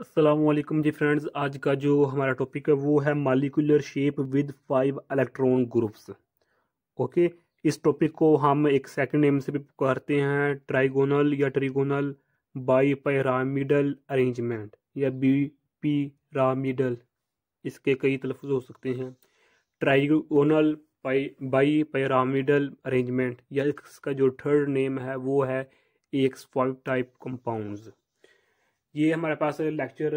असलकम जी फ्रेंड्स आज का जो हमारा टॉपिक है वो है molecular shape with five electron groups okay इस टॉपिक को हम एक सेकंड नेम से भी पुकारते हैं ट्राइगोनल या ट्रिगोनल बाई पैरामिडल अरेंजमेंट या बी पी रामिडल इसके कई तलफ़ हो सकते हैं ट्राइगोनल बाई पैरामिडल अरेंजमेंट या इसका जो थर्ड नेम है वो है एक्स फाइव टाइप कंपाउंड्स ये हमारे पास लेक्चर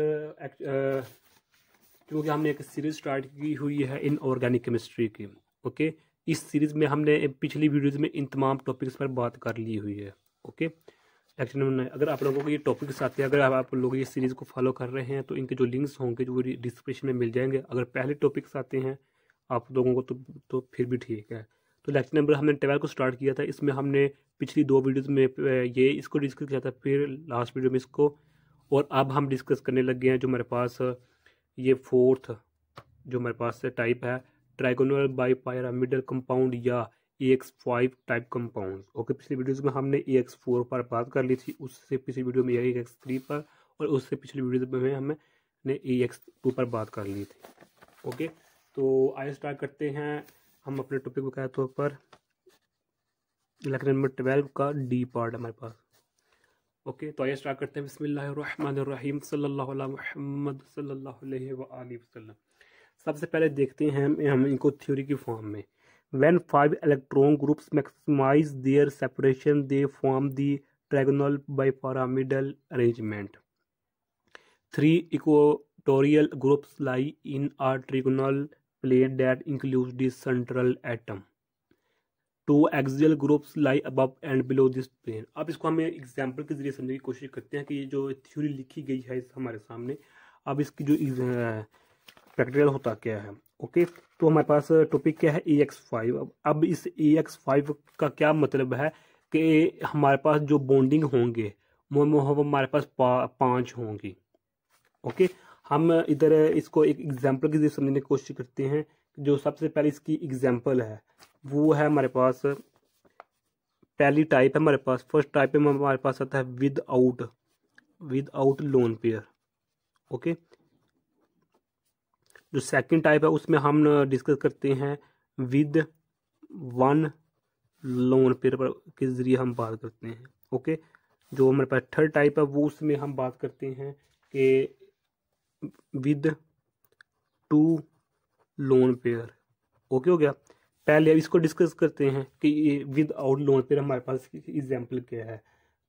क्योंकि हमने एक सीरीज स्टार्ट की हुई है इन ऑर्गेनिक केमिस्ट्री की ओके इस सीरीज में हमने पिछली वीडियोज़ में इन तमाम टॉपिक्स पर बात कर ली हुई है ओके लेक्चर नंबर अगर आप लोगों को ये टॉपिक्स आते हैं अगर आप, आप लोग ये सीरीज़ को फॉलो कर रहे हैं तो इनके जो लिंक्स होंगे जो डिस्क्रिप्शन में मिल जाएंगे अगर पहले टॉपिक्स आते हैं आप लोगों को तो तो फिर भी ठीक है तो लेक्चर नंबर हमने ट्वेल्व को स्टार्ट किया था इसमें हमने पिछली दो वीडियोज़ में ये इसको डिस्कस किया था फिर लास्ट वीडियो में इसको और अब हम डिस्कस करने लग गए हैं जो मेरे पास ये फोर्थ जो मेरे पास टाइप है ट्राइगोनल बाई पैरामिडल कंपाउंड या A X five type compound okay पिछली वीडियोज़ में हमने ए एक्स फोर पर बात कर ली थी उससे पिछली वीडियो में ए एक्स थ्री पर और उससे पिछली वीडियो में हमें ए एक्स टू पर बात कर ली थी ओके तो आइए स्टार्ट करते हैं हम अपने टॉपिक बकाया तौर पर लेक्चर नंबर ट्वेल्व का डी पार्ट हमारे पास ओके तो आइए स्टार्ट करते हैं बसमीम सहमद वसल्लम सबसे पहले देखते हैं हम इनको थ्योरी की फॉर्म में when five electron groups maximize their separation they form the trigonal bipyramidal arrangement three equatorial groups lie in are trigonal plane that include the central atom two axial groups lie above and below this plane अब इसको हमें example के जरिए समझने की कोशिश करते हैं कि ये जो थ्योरी लिखी गई है हमारे सामने अब इसकी जो प्रैक्टिकल होता क्या है ओके तो हमारे पास टॉपिक क्या है ए एक्स फाइव अब अब इस ए एक्स फाइव का क्या मतलब है कि हमारे पास जो बॉन्डिंग होंगे वो हमारे पास पा, पाँच होंगी ओके हम इधर इसको एक एग्जाम्पल के जरिए समझने की कोशिश करते हैं जो सबसे पहले इसकी एग्जाम्पल है वो है हमारे पास पहली टाइप है हमारे पास फर्स्ट टाइप में हमारे पास आता है without without lone pair okay जो सेकंड टाइप है उसमें हम डिस्कस करते हैं विद वन लोन पेयर पर के ज़रिए हम बात करते हैं ओके जो हमारे पास थर्ड टाइप है वो उसमें हम बात करते हैं कि with two lone pair okay हो गया पहले अब इसको डिस्कस करते हैं कि ये विद आउट लोन पर हमारे पास एग्जाम्पल क्या है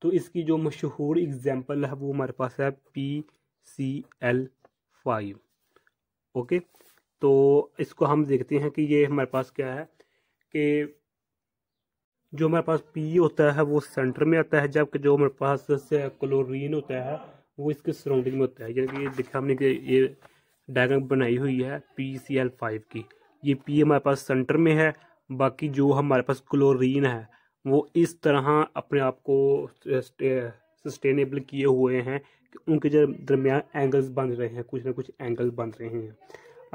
तो इसकी जो मशहूर एग्जाम्पल है वो हमारे पास है P C L five okay तो इसको हम देखते हैं कि ये हमारे पास क्या है कि जो हमारे पास पी होता है वो सेंटर में आता है जबकि जो हमारे पास क्लोरीन होता है वो इसके सराउंडिंग में होता है यानी कि देखा हमने कि ये डायग्राम बनाई हुई है पी सी एल फाइव की ये पी हमारे पास सेंटर में है बाकी जो हमारे पास क्लोरीन है वो इस तरह अपने आप को सस्टेनेबल किए हुए हैं कि उनके जो दरमियान एंगल्स बन रहे हैं कुछ ना कुछ एंगल्स बन रहे हैं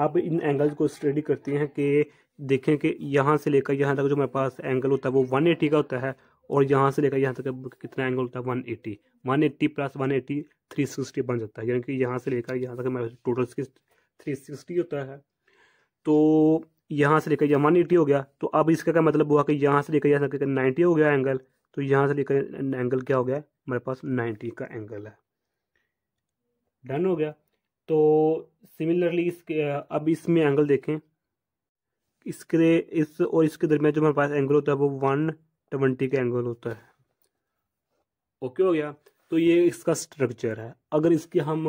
आप इन एंगल्स को स्टडी करते हैं कि देखें कि यहाँ से लेकर यहाँ तक जो हमारे पास एंगल होता है वो वन एटी का होता है और यहाँ से लेकर यहाँ तक कितना एंगल होता है one eighty one eighty plus one eighty three sixty बन जाता है यानी कि यहाँ से लेकर यहाँ तक हमारे टोटल थ्री सिक्सटी होता है तो यहाँ से लेकर वन एटी हो गया तो अब इसका क्या मतलब हुआ कि यहाँ से लेकर यहाँ से लेकर नाइन्टी हो गया एंगल तो यहाँ से लेकर एंगल क्या हो गया हमारे पास नाइन्टी का एंगल है डन हो गया तो सिमिलरली इसके अब इसमें एंगल देखें इसके इस और इसके दरमियान जो हमारे पास एंगल होता है वो वन ट्वेंटी का एंगल होता है ओके हो गया तो ये इसका स्ट्रक्चर है अगर इसकी हम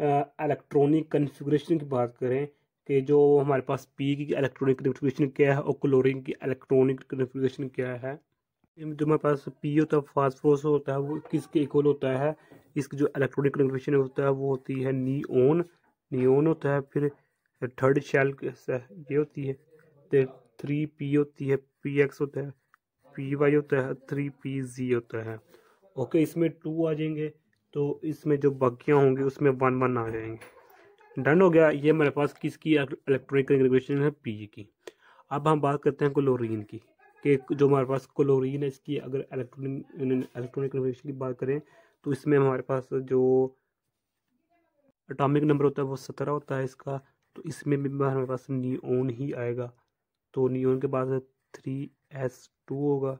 इलेक्ट्रॉनिक कन्फिग्रेशन की बात करें कि जो हमारे पास पी की इलेक्ट्रॉनिक कन्फिग्रेशन क्या है और क्लोरीन की इलेक्ट्रॉनिक कन्फिग्रेशन क्या है जो हमारे पास पी होता है फास्फोरस होता है वो किसके इक्वल होता है इसकी जो इलेक्ट्रॉनिक कन्फिग्रेशन होता है वो होती है नी नी ओन होता है फिर थर्ड शेल ये होती है थ्री तो पी होती है पी एक्स होता है पी वाई होता है थ्री पी जी होता है ओके इसमें टू आ जाएंगे तो इसमें जो बाकियाँ होंगी उसमें वन वन आ जाएंगे डन हो गया ये हमारे पास किसकी इलेक्ट्रॉनिक रेगुलेशन है पी की अब हम बात करते हैं क्लोरीन की कि जो हमारे पास क्लोरीन है इसकी अगर इलेक्ट्रॉनिक इलेक्ट्रॉनिक रेगुलेशन की बात करें तो इसमें हमारे पास जो अटामिक नंबर होता है वो सत्रह होता है इसका तो इसमें भी हमारे पास नियोन ही आएगा तो नियोन के बाद थ्री एस टू होगा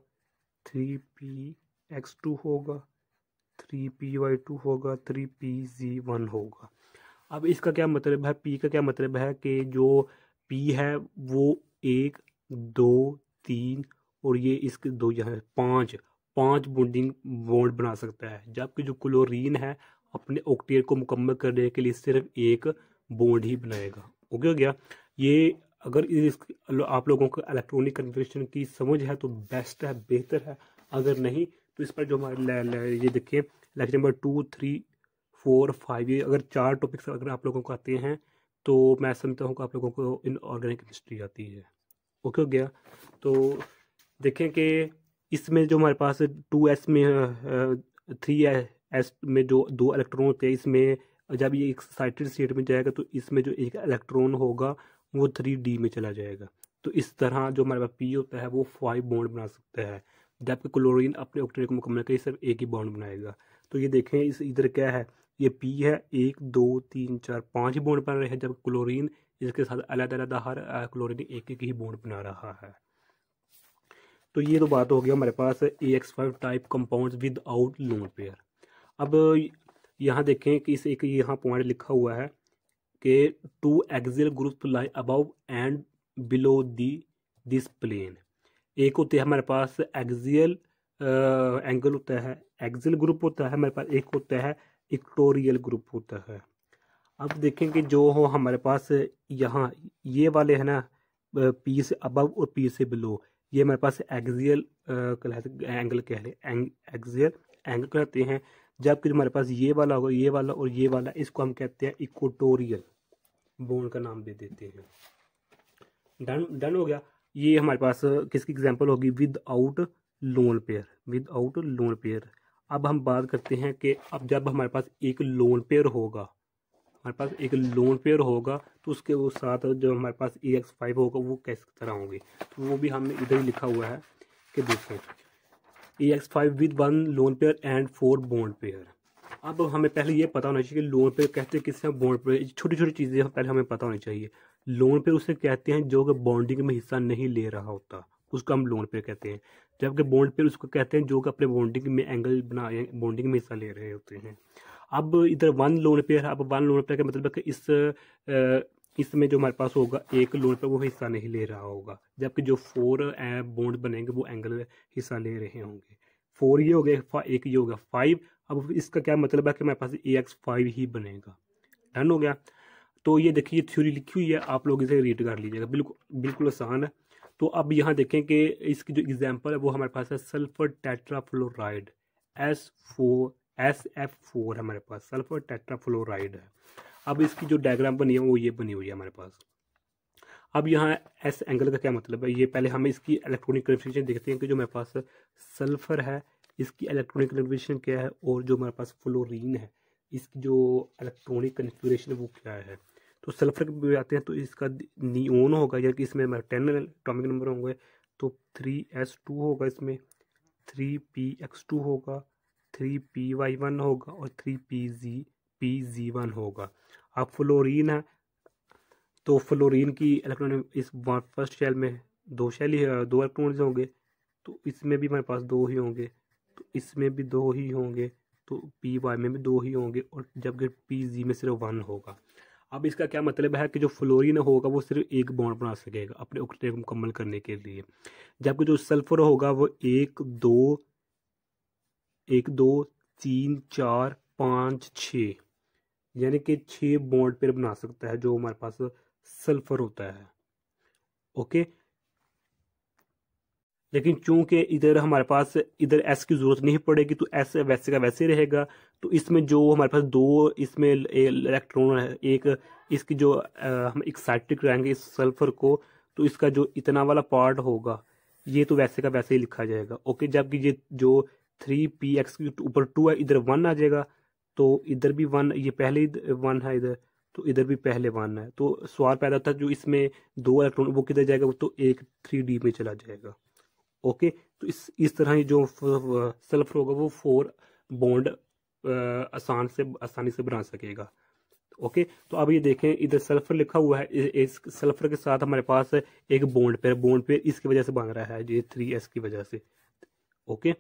थ्री पी एक्स टू होगा थ्री पी वाई टू होगा थ्री पी जी वन होगा अब इसका क्या मतलब है पी का क्या मतलब है कि जो पी है वो एक दो तीन और ये इसके दो यहाँ पाँच पाँच बॉन्डिंग बॉन्ड बना सकता है जबकि जो क्लोरीन है अपने ऑक्टेयर को मुकम्मल करने के लिए सिर्फ एक बॉन्ड ही बनाएगा ओके हो गया ये अगर इस आप लोगों को इलेक्ट्रॉनिक कन्वर्शन की समझ है तो बेस्ट है बेहतर है अगर नहीं तो इस पर जो हमारे ये देखिए lecture number two three four five ये अगर चार टॉपिक्स अगर आप लोगों को आते हैं तो मैं समझता हूँ कि आप लोगों को इन ऑर्गेनिक केमिस्ट्री आती है ओके हो गया तो देखें कि इसमें जो हमारे पास टू एस में थ्री एस में जो दो इलेक्ट्रॉन होते हैं इसमें जब ये एक साइटेड स्टेट में जाएगा तो इसमें जो एक इलेक्ट्रॉन होगा वो थ्री डी में चला जाएगा तो इस तरह जो हमारे पास पी होता है वो फाइव बॉन्ड बना सकता है जबकि क्लोरीन अपने ऑक्टेट को मुकम्मल करें तो सिर्फ एक ही बॉन्ड बनाएगा तो ये देखें इस इधर क्या है ये पी है एक दो तीन चार पांच ही बॉन्ड बन रहे हैं जब क्लोरीन इसके साथ अलग अलग हर क्लोरीन एक एक ही बोन्ड बना रहा है तो ये तो बात हो गई हमारे पास A X five type compound without lone pair अब यहाँ देखें कि इस एक यहाँ पॉइंट लिखा हुआ है कि to axial group lie above and below the this plane एक होते हैं हमारे पास एक्सियल एंगल होता है एक्जिल ग्रुप होता है हमारे पास एक होता है इक्टोरियल ग्रुप होता है अब देखें कि जो हो हमारे पास यहाँ ये वाले है ना पी से अबव और पी से बिलो ये हमारे पास एक्जियल एंगल कह लें एक्जियल एंगल कहते हैं जबकि हमारे पास ये वाला होगा ये वाला और ये वाला इसको हम कहते हैं इक्वेटोरियल बोन का नाम दे देते हैं डन डन हो गया ये हमारे पास किसकी एग्जांपल होगी without lone pair without lone pair अब हम बात करते हैं कि अब जब हमारे पास एक लोन पेयर होगा हमारे पास एक लोन पेयर होगा तो उसके वो साथ जो हमारे पास ए एक्स फाइव होगा वो कैसे तरह होंगे तो वो भी हमने इधर ही लिखा हुआ है कि देखें A X five with one lone pair and four bond pair अब हमें पहले ये पता होना चाहिए कि लोन पेयर कहते हैं किससे बॉन्ड पेयर छोटी छोटी चीज़ें पहले हमें पता होनी चाहिए लोन पेयर उसे कहते हैं जो कि बॉन्डिंग में हिस्सा नहीं ले रहा होता उसको हम लोन पेयर कहते हैं जबकि बॉन्ड पेयर उसको कहते हैं जो कि अपने बॉन्डिंग में एंगल बना बॉन्डिंग में हिस्सा ले रहे होते हैं अब इधर वन लोन पेयर अब वन लोन पेयर का मतलब है कि इस इसमें जो हमारे पास होगा एक लोन पेयर वो हिस्सा नहीं ले रहा होगा जबकि जो फोर बॉन्ड बनेंगे वो एंगल हिस्सा ले रहे होंगे फोर ये हो गया एक ये हो गया फाइव अब इसका क्या मतलब है कि हमारे पास ए एक्स फाइव ही बनेगा डन हो गया तो ये देखिए थ्योरी लिखी हुई है आप लोग इसे रीड कर लीजिएगा बिल्कुल बिल्कुल आसान है तो अब यहाँ देखें कि इसकी जो एग्जाम्पल है वो हमारे पास है sulphur tetrafluoride S four S F four हमारे पास सल्फर टेट्राफ्लोराइड है अब इसकी जो डायग्राम बनी है वो ये बनी हुई है हमारे पास अब यहाँ एस एंगल का क्या मतलब है ये पहले हम इसकी इलेक्ट्रॉनिक कन्फिग्रेशन देखते हैं कि जो हमारे पास सल्फर है इसकी इलेक्ट्रॉनिक कन्फिग्रेशन क्या है और जो हमारे पास फ्लोरीन है इसकी जो इलेक्ट्रॉनिक कन्फिग्रेशन है वो क्या है तो सल्फर भी आते हैं तो इसका नियोन होगा यानी कि इसमें टेन एटॉमिक नंबर होंगे तो थ्री एस टू होगा इसमें थ्री पी एक्स टू होगा थ्री पी वाई वन होगा और three P Z P Z one होगा अब फ्लोरीन है तो फ्लोरीन की इलेक्ट्रॉन इस फर्स्ट शेल में दो शेल ही दो इलेक्ट्रॉन होंगे तो इसमें भी हमारे पास दो ही होंगे तो इसमें भी दो ही होंगे तो पी वाई में भी दो ही होंगे और जबकि पी जी में सिर्फ वन होगा अब इसका क्या मतलब है कि जो फ्लोरिन होगा वो सिर्फ एक बॉन्ड बना सकेगा अपने ऑक्टेट को मुकम्मल करने के लिए जबकि जो सल्फर होगा वो एक दो एक दो तीन चार पाँच छ यानी कि छः बॉन्ड पर बना सकता है जो हमारे पास सल्फर होता है ओके लेकिन चूंकि इधर हमारे पास इधर एस की ज़रूरत नहीं पड़ेगी तो एस वैसे का वैसे रहेगा तो इसमें जो हमारे पास दो इसमें इलेक्ट्रॉन है एक इसकी जो हम एक्साइटिक रहेंगे इस सल्फर को तो इसका जो इतना वाला पार्ट होगा ये तो वैसे का वैसे ही लिखा जाएगा ओके जबकि ये जो थ्री पी एक्स की ऊपर टू है इधर वन आ जाएगा तो इधर भी वन ये पहले वन है इधर तो इधर भी पहले वन है तो सवाल पैदा था जो इसमें दो इलेक्ट्रॉन वो किधर जाएगा वो तो एक थ्री डी में चला जाएगा ओके तो इस इस तरह ही जो सल्फर होगा वो फोर बॉन्ड आसान से आसानी से बना सकेगा ओके तो अब ये देखें इधर सल्फर लिखा हुआ है इस सल्फर के साथ हमारे पास एक बॉन्ड पेयर बॉन्ड पेयर इसकी वजह से बन रहा है ये थ्री एस की वजह से ओके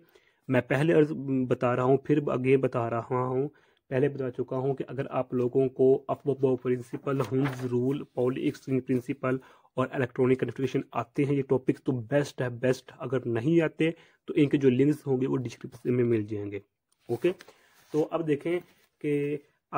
मैं पहले अर्ज बता रहा हूँ फिर आगे बता रहा हूँ पहले बता चुका हूँ कि अगर आप लोगों को Aufbau principle Hund's rule Pauli principle और इलेक्ट्रॉनिक कनेक्टिफिकेशन आते हैं ये टॉपिक्स तो बेस्ट है बेस्ट अगर नहीं आते तो इनके जो लिंक्स होंगे वो डिस्क्रिप्शन में मिल जाएंगे ओके तो अब देखें कि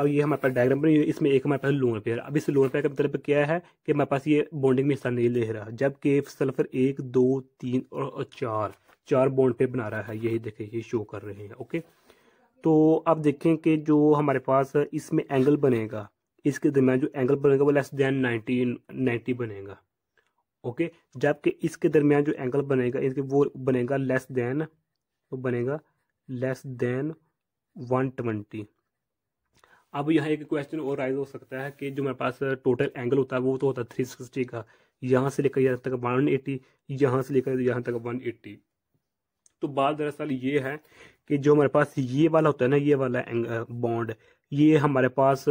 अब ये हमारे पास डायग्राम बनी इसमें एक हमारे पास लोन पेयर अब इस लोन पेयर का मतलब क्या है कि हमारे पास ये बॉन्डिंग में हिस्सा नहीं ले रहा जबकि सल्फर एक दो तीन और चार चार बॉन्ड पे बना रहा है यही देखें ये शो कर रहे हैं ओके तो आप देखें कि जो हमारे पास इसमें एंगल बनेगा इसके दरमियान जो एंगल बनेगा वो लेस दैन नाइन्टी नाइन्टी बनेगा ओके जबकि इसके दरमियान जो एंगल बनेगा इसके वो बनेगा लेस दैन वो बनेगा लेस दैन वन ट्वेंटी अब यहाँ एक क्वेश्चन और राइज हो सकता है कि जो मेरे पास टोटल एंगल होता है वो तो होता है थ्री सिक्सटी का यहाँ से लेकर यहाँ तक वन एटी यहाँ से लेकर यहाँ तक वन एट्टी तो बात दरअसल ये है कि जो हमारे पास ये वाला होता है ना ये वाला बॉन्ड ये हमारे पास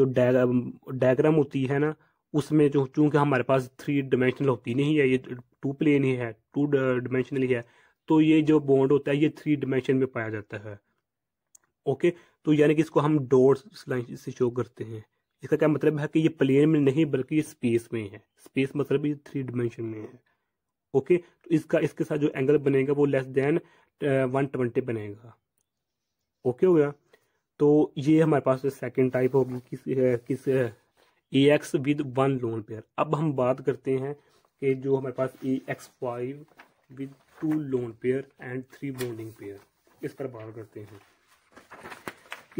जो डायग्राम होती है ना उसमें जो चूंकि हमारे पास थ्री डिमेंशनल होती नहीं है ये टू प्लेन ही है टू डिमेंशनल ही है तो ये जो बॉन्ड होता है ये थ्री डिमेंशन में पाया जाता है ओके तो यानी कि इसको हम डोर्स लाइन से शो करते हैं इसका क्या मतलब है कि ये प्लेन में नहीं बल्कि ये स्पेस मतलब में है स्पेस मतलब ये थ्री डिमेंशन में है ओके तो इसका इसके साथ जो एंगल बनेगा वो लेस देन वन ट्वेंटी बनेगा ओके हो गया तो ये हमारे पास सेकंड टाइप होगी किस uh, किस A X with one lone pair अब हम बात करते हैं कि जो हमारे पास A X five with two lone pair and three bonding pair इस पर बात करते हैं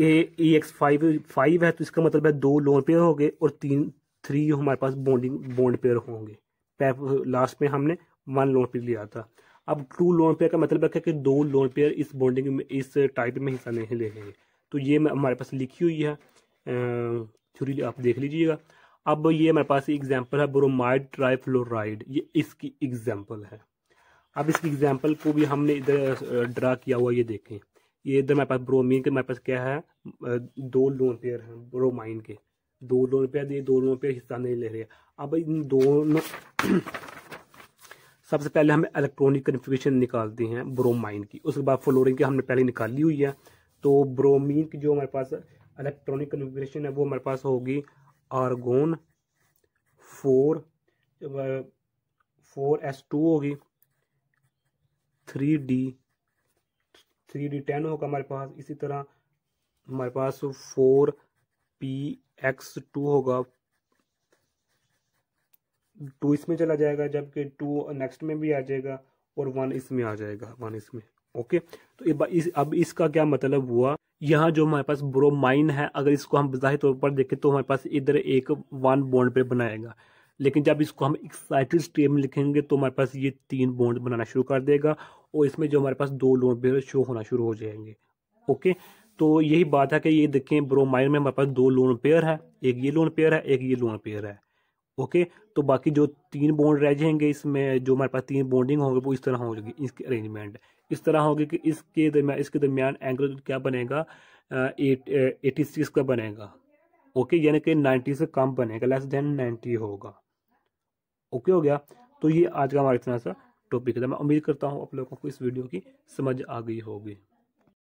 ए एक्स फाइव फाइव है तो इसका मतलब है दो लोन पेयर हो गए और तीन थ्री हमारे पास बॉन्डिंग बॉन्ड पेयर होंगे लास्ट में हमने वन लोन पेयर लिया था अब टू लोन पेयर का मतलब रखा कि दो लोन पेयर इस बॉन्डिंग में इस टाइप में हिस्सा नहीं ले रहे हैं तो ये हमारे पास लिखी हुई है थ्योरी आप देख लीजिएगा अब ये हमारे पास एग्जाम्पल है ब्रोमाइड ट्राइफ्लोराइड ये इसकी एग्जाम्पल है अब इसकी एग्जाम्पल को भी हमने इधर ड्रा किया हुआ ये देखें ये इधर हमारे पास ब्रोमीन के हमारे पास क्या है दो लोन पेयर हैं ब्रोमाइन के दो लोन पेयर ये दो लोन पेयर हिस्सा नहीं ले रहे अब इन दोनों सबसे पहले हमें इलेक्ट्रॉनिक कन्फिग्रेशन निकालते हैं ब्रोमाइन की उसके बाद फ्लोरिन की हमने पहले निकाली हुई है तो ब्रोमीन की जो हमारे पास इलेक्ट्रॉनिक कन्फिग्रेशन है वो हमारे पास होगी argon four four S two होगी three D three D ten होगा हमारे पास इसी तरह हमारे पास फोर पी एक्स टू होगा टू इसमें चला जाएगा जबकि टू नेक्स्ट में भी आ जाएगा और वन इसमें आ जाएगा वन इसमें ओके तो इस, अब इसका क्या मतलब हुआ यहाँ जो हमारे पास ब्रोमाइन है अगर इसको हम बजाही तौर पर देखें तो हमारे पास इधर एक वन बॉन्ड पे बनाएगा लेकिन जब इसको हम एक्साइटेड स्टेट में लिखेंगे तो हमारे पास ये तीन बॉन्ड बनाना शुरू कर देगा और इसमें जो हमारे पास दो लोन पेयर शो होना शुरू हो जाएंगे ओके तो यही बात है कि ये देखें ब्रोमाइन में हमारे पास दो लोन पेयर है एक ये लोन पेयर है एक ये लोन पेयर है ओके तो बाकी जो तीन बॉन्ड रह जाएंगे इसमें जो हमारे पास तीन बॉन्डिंग होंगे वो इस तरह होगी इसकी अरेंजमेंट इस तरह होगी कि इसके दरमियान इसके दरमियान एंगल क्या बनेगा एटी सिक्स का बनेगा ओके यानी कि नाइन्टी से कम बनेगा लेस देन नाइन्टी होगा ओके हो गया तो ये आज का हमारा इतना सा टॉपिक है तो मैं उम्मीद करता हूँ आप लोगों को इस वीडियो की समझ आ गई होगी